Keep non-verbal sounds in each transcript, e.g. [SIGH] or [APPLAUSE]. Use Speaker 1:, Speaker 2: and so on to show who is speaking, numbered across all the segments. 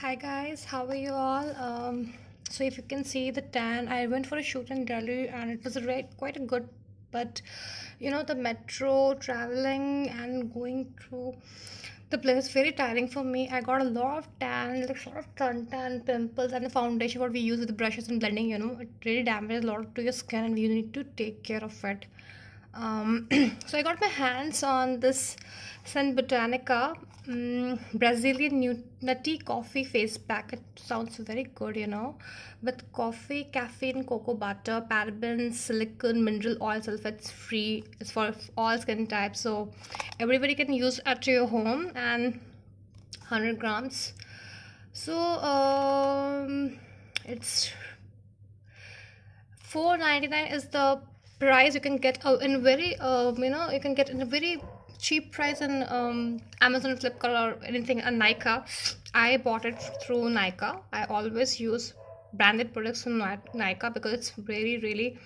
Speaker 1: hi guys how are you all um, so if you can see the tan i went for a shoot in delhi and it was a quite a good but you know the metro traveling and going through the place very tiring for me i got a lot of tan like sort of sun tan pimples and the foundation what we use with the brushes and blending you know it really damages a lot to your skin and you need to take care of it um, [CLEARS THROAT] so I got my hands on this Sun Botanica um, Brazilian nutty coffee face pack. It sounds very good, you know, with coffee, caffeine, cocoa butter, parabens, silicon, mineral oil, sulfates free. It's for all skin types, so everybody can use at your home and 100 grams. So um, it's 4.99 is the price you can get uh, in very uh, you know you can get in a very cheap price in um, Amazon Flipkart or anything on Nika. I bought it through Nika. I always use branded products from Nika because it's really really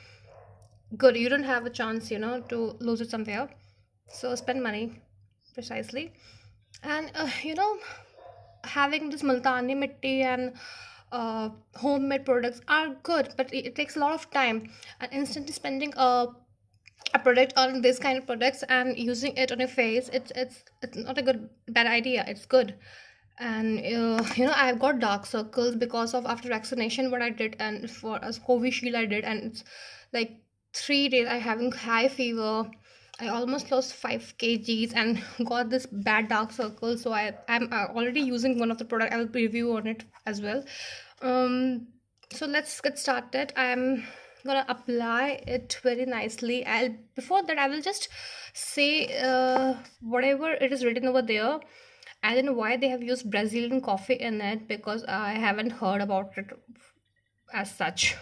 Speaker 1: good. You don't have a chance you know to lose it somewhere. So spend money precisely, and uh, you know having this Multani mitti and uh, homemade products are good but it, it takes a lot of time and instantly spending a a product on this kind of products and using it on your face it's it's it's not a good bad idea it's good and uh, you know i've got dark circles because of after vaccination what i did and for as covid shield i did and it's like three days i having high fever i almost lost 5 kgs and [LAUGHS] got this bad dark circle so i am uh, already using one of the product i'll review on it as well um so let's get started i'm gonna apply it very nicely i'll before that i will just say uh, whatever it is written over there i don't know why they have used brazilian coffee in it because i haven't heard about it as such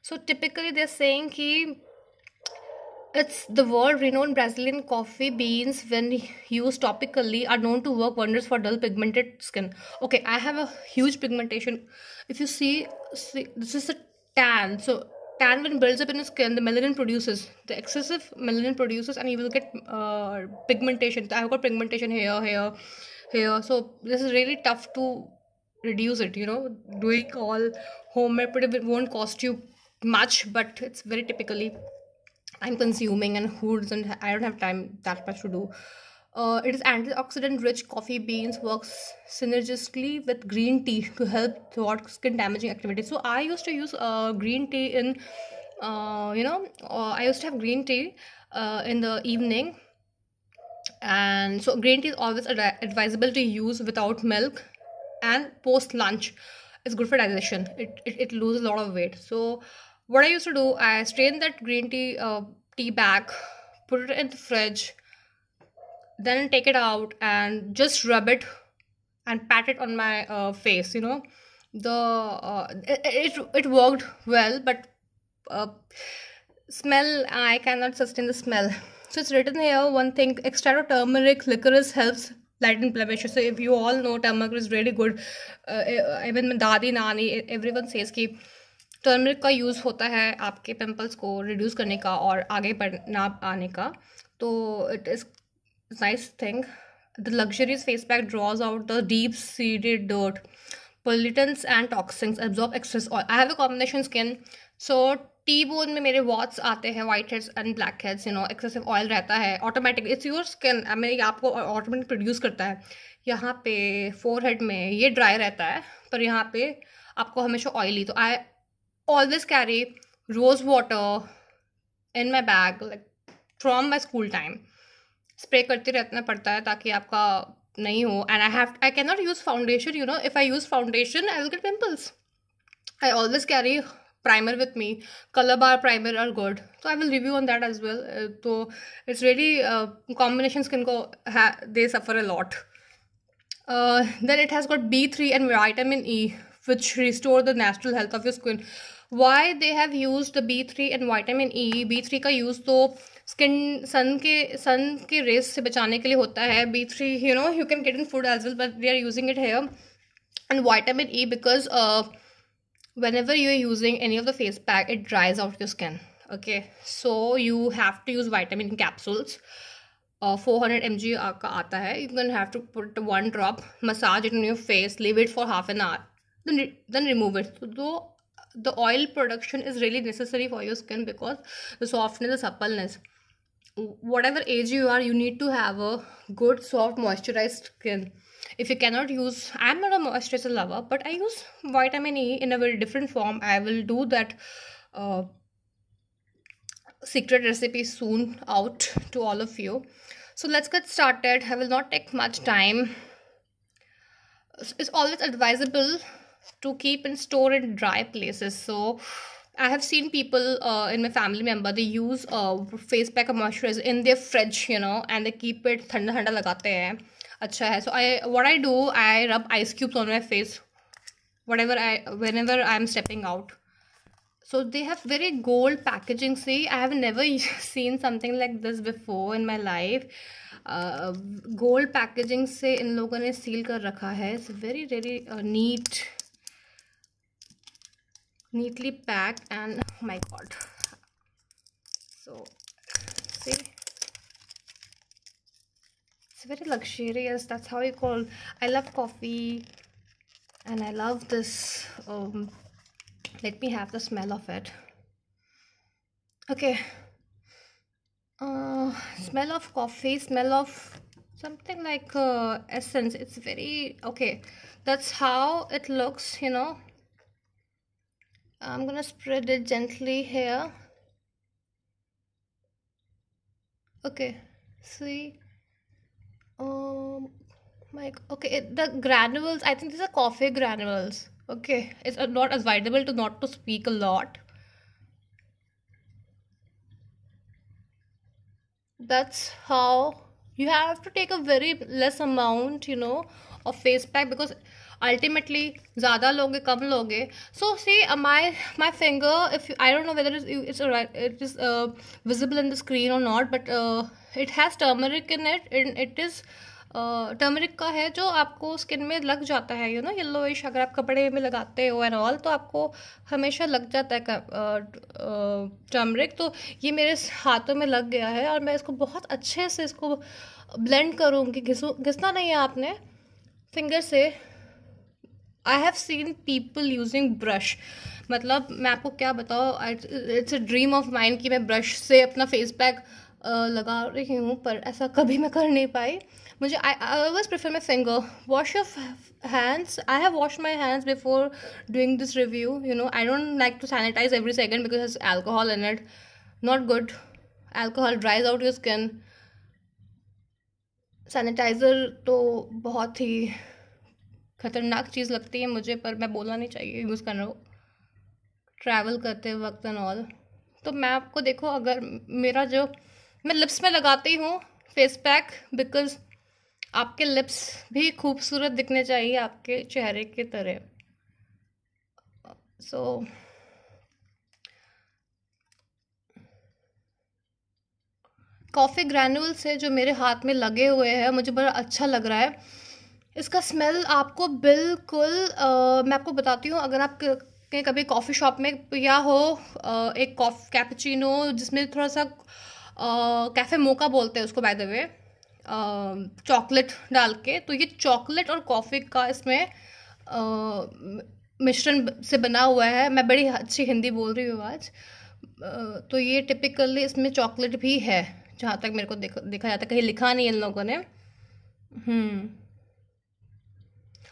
Speaker 1: so typically they're saying that. It's the world-renowned Brazilian coffee beans when used topically are known to work wonders for dull pigmented skin. Okay, I have a huge pigmentation. If you see, see this is a tan. So tan when builds up in the skin, the melanin produces. The excessive melanin produces and you will get uh, pigmentation. I have got pigmentation here, here, here. So this is really tough to reduce it, you know. Doing all homemade, but it won't cost you much, but it's very typically I'm consuming and who doesn't I don't have time that much to do. Uh, it is antioxidant rich coffee beans works synergistically with green tea to help thwart skin damaging activity. So I used to use uh, green tea in uh, you know uh, I used to have green tea uh, in the evening and so green tea is always ad- advisable to use without milk and post lunch. It's good for digestion. It, it, it loses a lot of weight. So what I used to do, I strain that green tea uh, tea bag, put it in the fridge, then take it out and just rub it and pat it on my uh, face. You know, the uh, it, it, it worked well, but uh, smell I cannot sustain the smell. So it's written here one thing: extract of turmeric licorice helps light blemishes. So if you all know, turmeric is really good. Uh, even my dadi, nani, everyone says keep turmeric का use होता है आपके pimples को reduce करने का और आगे बढ़ना आने का तो it is nice thing the luxuries face pack draws out the deep seated dirt pollutants and toxins absorb excess oil. I have a combination skin so T zone में मेरे वॉट्स आते हैं white heads and black heads you know excessive oil रहता है automatic it's your skin मेरे आपको automatic produce करता है यहाँ पे फोर हेड में ये ड्राई रहता है पर यहाँ पे आपको हमेशा ऑयली तो आई always carry rose water in my bag like from my school time spray करते रहना पड़ता है ताकि आपका नहीं हो and I have I cannot use foundation you know if I use foundation I will get pimples I always carry primer with me color bar primer are good so I will review on that as well uh, so it's really uh, combination skin ko ha- they suffer a lot uh, then it has got B3 and vitamin E which restore the natural health of your skin why they have use the B three and vitamin E B three का use तो skin sun के sun के race से बचाने के लिए होता है B three you know you can get in food as well but we are using it here and vitamin E because whenever you are using any of the face pack it dries out your skin okay so you have to use vitamin capsules four hundred M G का आता है you can have to put one drop massage it in your face leave it for half an hour then remove it तो, तो the oil production is really necessary for your skin because the softness the suppleness whatever age you are you need to have a good soft moisturized skin if you cannot use i'm not a moisturizer lover but i use vitamin e in a very different form i will do that uh, secret recipe soon out to all of you so let's get started i will not take much time it's always advisable to keep and store in dry places so I have seen people uh, in my family member they use uh, face pack of moisturizer in their fridge you know and they keep it thanda thanda lagate hai. acha hai so I what I do I rub ice cubes on my face whatever I whenever I am stepping out so they have very gold packaging see I have never [LAUGHS] seen something like this before in my life uh, gold packaging se in logon ne seal kar rakha hai it's very very uh, neat neatly packed and oh my god so see it's very luxurious that's how you call i love coffee and i love this um let me have the smell of it okay uh smell of coffee smell of something like uh, essence it's very okay that's how it looks you know I'm gonna spread it gently here okay see um my okay it, the granules I think these are coffee granules okay it's not advisable to not to speak a lot that's how you have to take a very less amount you know of face pack because ultimately ज़्यादा लोगे कम लोगे so see my my finger if I don't know whether it's it is visible in the screen और not but it has turmeric in it and it is turmeric का है जो आपको skin में लग जाता है यू नो येल्लो इश अगर आप कपड़े में लगाते हो एंड ऑल तो आपको हमेशा लग जाता है टर्मरिक uh, uh, तो ये मेरे हाथों में लग गया है और मैं इसको बहुत अच्छे से इसको ब्लेंड करूँगी घिसू घिसना नहीं है आपने फिंगर से I have seen people using brush मतलब मैं आपको क्या बताऊँ it's a dream of mind कि मैं ब्रश से अपना फेस पैक लगा रही हूँ पर ऐसा कभी मैं कर नहीं पाई मुझे I always prefer my finger wash of hands I have wash my hands before doing this review you know I don't like to sanitise every second because has alcohol in it not good alcohol dries out your skin sanitiser तो बहुत ही ख़तरनाक चीज़ लगती है मुझे पर मैं बोलना नहीं चाहिए यूज़ कर रहा हूँ ट्रैवल करते वक्त एंड ऑल तो मैं आपको देखो अगर मेरा जो मैं लिप्स में लगाती हूँ फेस पैक बिकॉज आपके लिप्स भी खूबसूरत दिखने चाहिए आपके चेहरे के तरह सो so, कॉफ़ी ग्रैनुअल्स है जो मेरे हाथ में लगे हुए हैं मुझे बड़ा अच्छा लग रहा है इसका स्मेल आपको बिल्कुल आ, मैं आपको बताती हूँ अगर आप के कभी कॉफ़ी शॉप में या हो आ, एक कॉफ कैपचिनो जिसमें थोड़ा सा कैफ़े मोका बोलते हैं उसको बाय द वे चॉकलेट डाल के तो ये चॉकलेट और कॉफ़ी का इसमें मिश्रण से बना हुआ है मैं बड़ी अच्छी हिंदी बोल रही हूँ आज तो ये टिपिकली इसमें चॉकलेट भी है जहाँ तक मेरे को देख देखा जाता कहीं लिखा नहीं इन लोगों ने हम्म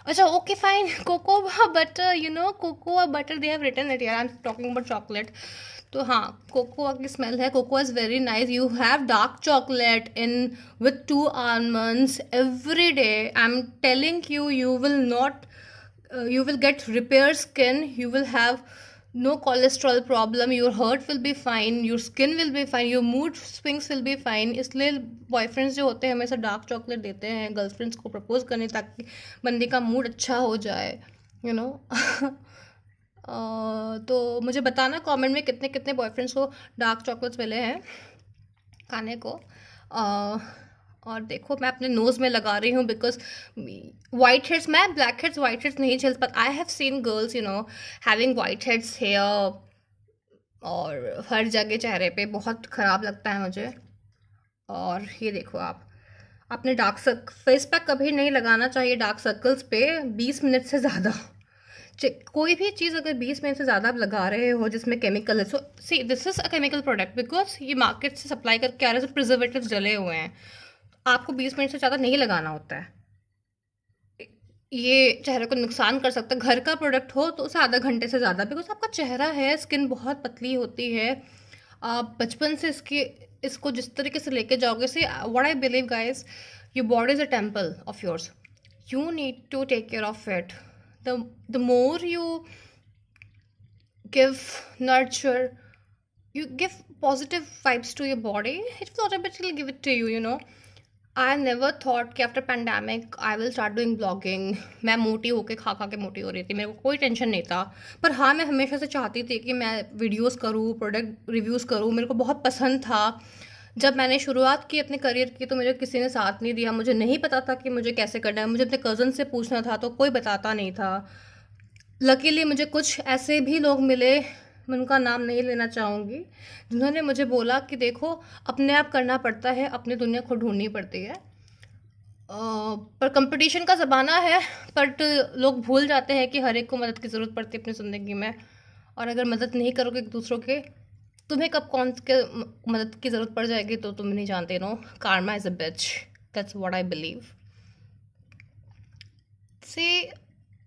Speaker 1: अच्छा okay fine cocoa butter you know cocoa butter they have return it यार I am talking about chocolate तो हाँ कोको की स्मेल है cocoa is very nice you have dark chocolate in with two almonds every day I am telling you you will not you will get repair skin you will have no cholesterol problem your heart will be fine your skin will be fine your mood swings will be fine इसलिए boyfriends जो होते हैं हमेशा dark chocolate देते हैं girlfriends को propose करने ताकि बंदी का मूड अच्छा हो जाए यू you know? तो मुझे बताना कमेंट में कितने कितने बॉयफ्रेंड्स को डार्क चॉकलेट्स मिले हैं खाने को uh, और देखो मैं अपने नोज़ में लगा रही हूँ बिकॉज वाइट हेड्स मैं ब्लैक हेड्स वाइट हेड्स नहीं झेल but I have seen girls you know having white heads hair और हर जगह चेहरे पे बहुत ख़राब लगता है मुझे और ये देखो आप अपने डार्क सर्क फेस पैक कभी नहीं लगाना चाहिए डार्क सर्कल्स पे बीस मिनट से ज़्यादा कोई भी चीज़ अगर बीस मिनट से ज़्यादा आप लगा रहे हो जिसमें केमिकल है so see this is a chemical product because ये मार्केट से सप्लाई करके आ रहे हैं प्रिजर्वेटिव जले हुए हैं आपको बीस मिनट से ज़्यादा नहीं लगाना होता है ये चेहरे को नुकसान कर सकता है घर का प्रोडक्ट हो तो उसे आधा घंटे से ज़्यादा बिकॉज आपका चेहरा है स्किन बहुत पतली होती है आप बचपन से इसकी इसको जिस तरीके से लेके जाओगे से what I believe guys your body is a temple of yours you need to take care of it the the more you give nurture you give positive vibes to your body it's automatically give it to you you know I never thought कि after pandemic I will start doing blogging मैं मोटी होकर खा खा के मोटी हो रही थी मेरे को कोई टेंशन नहीं था पर हाँ मैं हमेशा से चाहती थी कि मैं वीडियोज़ करूँ प्रोडक्ट रिव्यूज़ करूँ मेरे को बहुत पसंद था जब मैंने शुरुआत की अपने करियर की तो मुझे किसी ने साथ नहीं दिया मुझे नहीं पता था कि मुझे कैसे करना है मुझे अपने कज़न से पूछना था तो कोई बताता नहीं था लकीली मुझे कुछ ऐसे भी लोग मिले मैं उनका नाम नहीं लेना चाहूँगी जिन्होंने मुझे बोला कि देखो अपने आप करना पड़ता है अपनी दुनिया खुद ढूंढनी पड़ती है पर कंपटीशन का ज़माना है बट लोग भूल जाते हैं कि हर एक को मदद की ज़रूरत पड़ती है अपनी ज़िंदगी में और अगर मदद नहीं करोगे एक दूसरों के तुम्हें कब कौन के मदद की ज़रूरत पड़ जाएगी तो तुम नहीं जानते no karma is a bitch that's what I believe से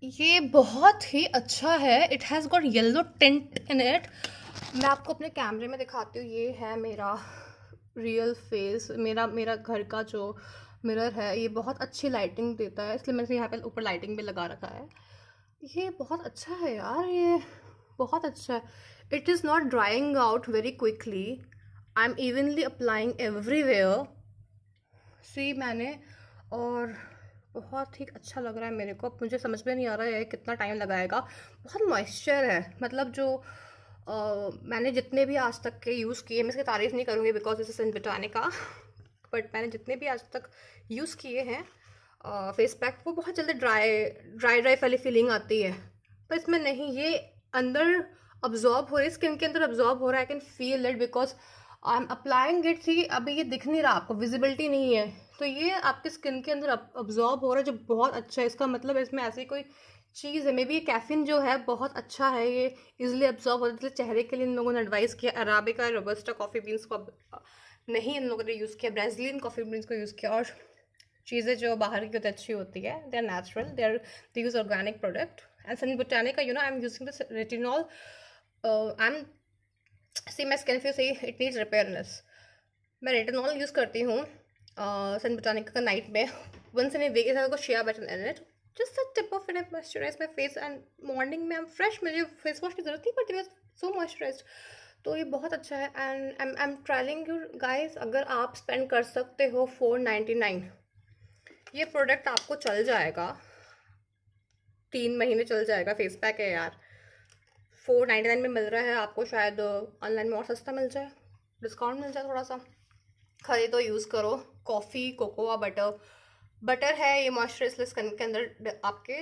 Speaker 1: ये बहुत ही अच्छा है it has got yellow tint in it मैं आपको अपने कैमरे में दिखाती हूँ ये है मेरा रियल फेस मेरा मेरा घर का जो मिरर है ये बहुत अच्छी लाइटिंग देता है इसलिए मैंने यहाँ पे ऊपर लाइटिंग भी लगा रखा है ये बहुत अच्छा है यार ये बहुत अच्छा है it is not drying out very quickly I am evenly applying everywhere see मैंने और बहुत ही अच्छा लग रहा है मेरे को मुझे समझ में नहीं आ रहा है कितना टाइम लगाएगा बहुत मॉइस्चर है मतलब जो आ, मैंने जितने भी आज तक के यूज़ किए मैं इसकी तारीफ़ नहीं करूँगी बिकॉज इसे सेंट बिटाने का बट मैंने जितने भी आज तक यूज़ किए हैं फेस पैक वो बहुत जल्दी ड्राई ड्राई ड्राई वाली फीलिंग आती है पर इसमें नहीं ये अंदर अब्जॉर्ब हो रही है स्किन के अंदर अब्जॉर्ब हो रहा है I can feel it because I am applying it थी अभी ये दिख नहीं रहा आपको विजिबिलिटी नहीं है तो ये आपके स्किन के अंदर अब्जॉर्ब हो रहा है जो बहुत अच्छा है इसका मतलब इसमें ऐसी कोई चीज़ है मे बी ये कैफिन जो है बहुत अच्छा है ये इजिली अब्जॉर्ब हो जाता है चेहरे के लिए इन लोगों ने एडवाइस किया अराबिका रोबस्टा कॉफ़ी बीन्स को नहीं इन लोगों ने यूज़ किया ब्राज़ीलियन कॉफ़ी बीन्स को यूज़ किया और चीज़ें जो बाहर की होती अच्छी होती है they are natural they are they use organic product and Sun Botanica you know I am using this retinol I am see my skin few see it needs repairness मैं रेटिनॉल यूज़ करती हूँ Sun botanica का night में one से मैं वे के साथ को share in it just just tip tip off and moisturise my face and morning में आई एम फ्रेश मुझे फेस वॉश की जरूरत थी बट है सो मॉइस्चराइज तो ये बहुत अच्छा है and I I am trialling you guys अगर आप स्पेंड कर सकते हो फोर नाइन्टी नाइन ये प्रोडक्ट आपको चल जाएगा तीन महीने चल जाएगा फेस पैक है यार फोर नाइन्टी नाइन में मिल रहा है आपको शायद ऑनलाइन में और सस्ता मिल जाए डिस्काउंट मिल जाए थोड़ा सा खरीदो तो यूज़ करो कॉफ़ी कोकोआ बटर बटर है ये मॉइस्चराइजलेस के अंदर आपके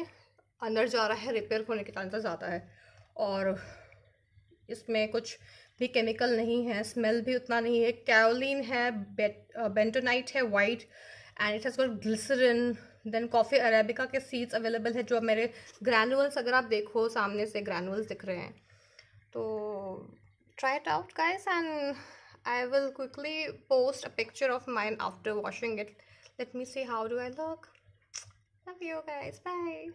Speaker 1: अंदर जा रहा है रिपेयर होने के चांसेस ज़्यादा है और इसमें कुछ भी केमिकल नहीं है स्मेल भी उतना नहीं है कैलिन है बेंटोनाइट है white and it has got glycerin then coffee arabica के सीड्स अवेलेबल है जो मेरे ग्रैनुअल्स अगर आप देखो सामने से ग्रैनुअल्स दिख रहे हैं तो try it out guys and I will quickly post a picture of mine after washing it. Let me see how do I look. Love you guys. Bye.